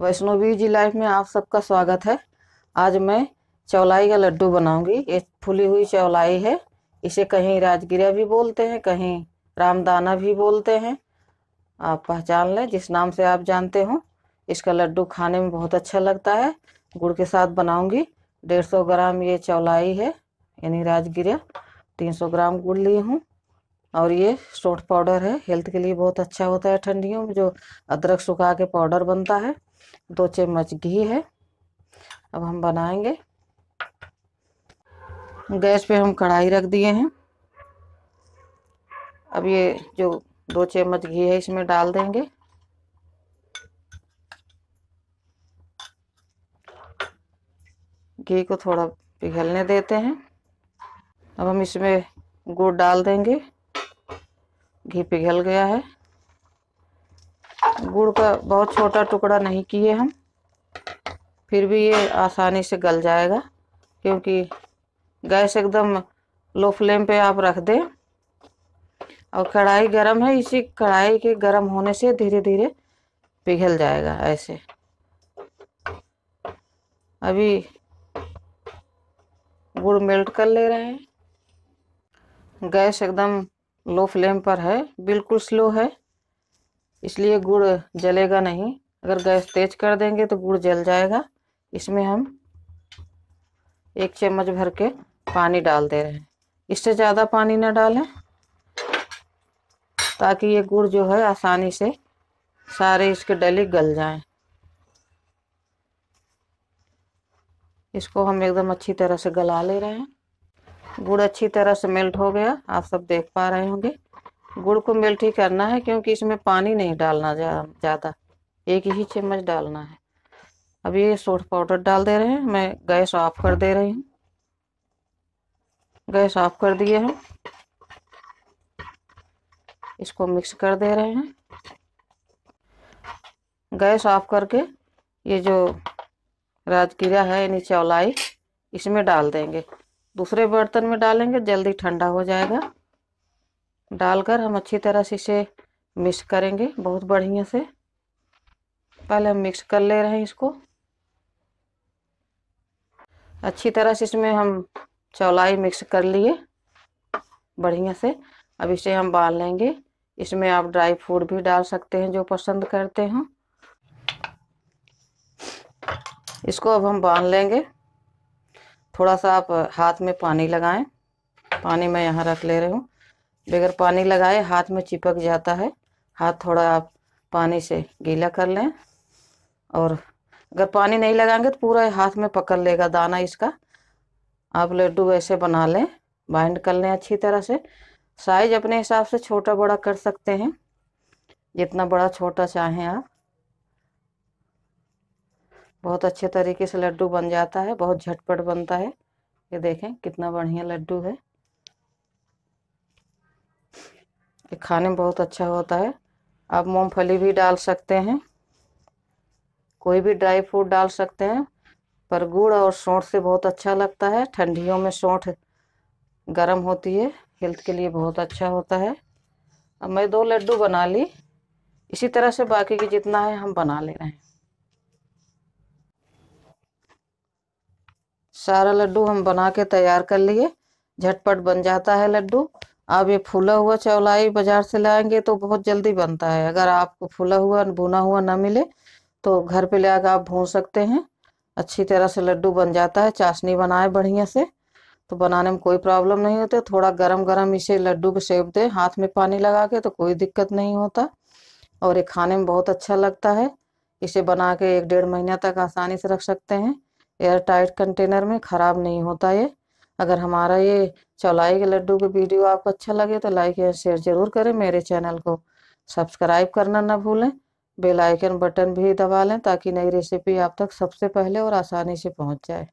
वैष्णोवी जी life में आप सबका स्वागत है आज मैं चौलाई का लड्डू बनाऊंगी ये फूली हुई चौलाई है इसे कहीं राजगिरा भी बोलते हैं कहीं रामदाना भी बोलते हैं आप पहचान लें जिस नाम से आप जानते हो इसका लड्डू खाने में बहुत अच्छा लगता है गुड़ के साथ बनाऊंगी डेढ़ सौ ग्राम ये चौलाई है यानी राजगिरा तीन सौ ग्राम गुड़ ली हूँ और ये सोट पाउडर है हेल्थ के लिए बहुत अच्छा होता है ठंडियों में जो अदरक सुखा के पाउडर बनता है दो चम्मच घी है अब हम बनाएंगे गैस पे हम कढ़ाई रख दिए हैं अब ये जो दो चम्मच घी है इसमें डाल देंगे घी को थोड़ा पिघलने देते हैं अब हम इसमें गुड़ डाल देंगे घी पिघल गया है गुड़ का बहुत छोटा टुकड़ा नहीं किए हम फिर भी ये आसानी से गल जाएगा क्योंकि गैस एकदम लो फ्लेम पे आप रख दें और कढ़ाई गरम है इसी कढ़ाई के गरम होने से धीरे धीरे पिघल जाएगा ऐसे अभी गुड़ मेल्ट कर ले रहे हैं गैस एकदम लो फ्लेम पर है बिल्कुल स्लो है इसलिए गुड़ जलेगा नहीं अगर गैस तेज कर देंगे तो गुड़ जल जाएगा इसमें हम एक चम्मच भर के पानी डाल दे रहे हैं इससे ज़्यादा पानी ना डालें ताकि ये गुड़ जो है आसानी से सारे इसके डले गल जाएं इसको हम एकदम अच्छी तरह से गला ले रहे हैं गुड़ अच्छी तरह से मेल्ट हो गया आप सब देख पा रहे होंगे गुड़ को मेल्ट ही करना है क्योंकि इसमें पानी नहीं डालना ज़्यादा एक ही चम्मच डालना है अब ये सोट पाउडर डाल दे रहे हैं मैं गैस ऑफ कर दे रही हूँ गैस ऑफ कर दिए हम इसको मिक्स कर दे रहे हैं गैस ऑफ करके ये जो राजगिरा है नीचे ओलाई इसमें डाल देंगे दूसरे बर्तन में डालेंगे जल्दी ठंडा हो जाएगा डालकर हम अच्छी तरह से इसे मिक्स करेंगे बहुत बढ़िया से पहले हम मिक्स कर ले रहे हैं इसको अच्छी तरह से इसमें हम चौलाई मिक्स कर लिए बढ़िया से अब इसे हम बाल लेंगे इसमें आप ड्राई फ्रूट भी डाल सकते हैं जो पसंद करते हो इसको अब हम बांध लेंगे थोड़ा सा आप हाथ में पानी लगाएं पानी मैं यहाँ रख ले रही हूँ बगैर पानी लगाए हाथ में चिपक जाता है हाथ थोड़ा आप पानी से गीला कर लें और अगर पानी नहीं लगाएंगे तो पूरा हाथ में पकड़ लेगा दाना इसका आप लड्डू ऐसे बना लें बाइंड कर लें अच्छी तरह से साइज अपने हिसाब से छोटा बड़ा कर सकते हैं जितना बड़ा छोटा चाहें आप बहुत अच्छे तरीके से लड्डू बन जाता है बहुत झटपट बनता है ये देखें कितना बढ़िया लड्डू है ये खाने में बहुत अच्छा होता है आप मूंगफली भी डाल सकते हैं कोई भी ड्राई फ्रूट डाल सकते हैं पर गुड़ और सौंठ से बहुत अच्छा लगता है ठंडियों में सौंठ गर्म होती है हेल्थ के लिए बहुत अच्छा होता है अब मैं दो लड्डू बना ली इसी तरह से बाकी की जितना है हम बना ले रहे हैं सारा लड्डू हम बना के तैयार कर लिए झटपट बन जाता है लड्डू आप ये फूला हुआ चौलाई बाजार से लाएंगे तो बहुत जल्दी बनता है अगर आपको फूला हुआ भुना हुआ ना मिले तो घर पे ले आकर आप भून सकते हैं अच्छी तरह से लड्डू बन जाता है चाशनी बनाए बढ़िया से तो बनाने में कोई प्रॉब्लम नहीं होती थोड़ा गरम गरम इसे लड्डू को सेप दें हाथ में पानी लगा के तो कोई दिक्कत नहीं होता और ये खाने में बहुत अच्छा लगता है इसे बना के एक डेढ़ महीना तक आसानी से रख सकते हैं एयर टाइट कंटेनर में ख़राब नहीं होता ये अगर हमारा ये चौलाई के लड्डू का वीडियो आपको अच्छा लगे तो लाइक या शेयर जरूर करें मेरे चैनल को सब्सक्राइब करना ना भूलें बेल आइकन बटन भी दबा लें ताकि नई रेसिपी आप तक सबसे पहले और आसानी से पहुंच जाए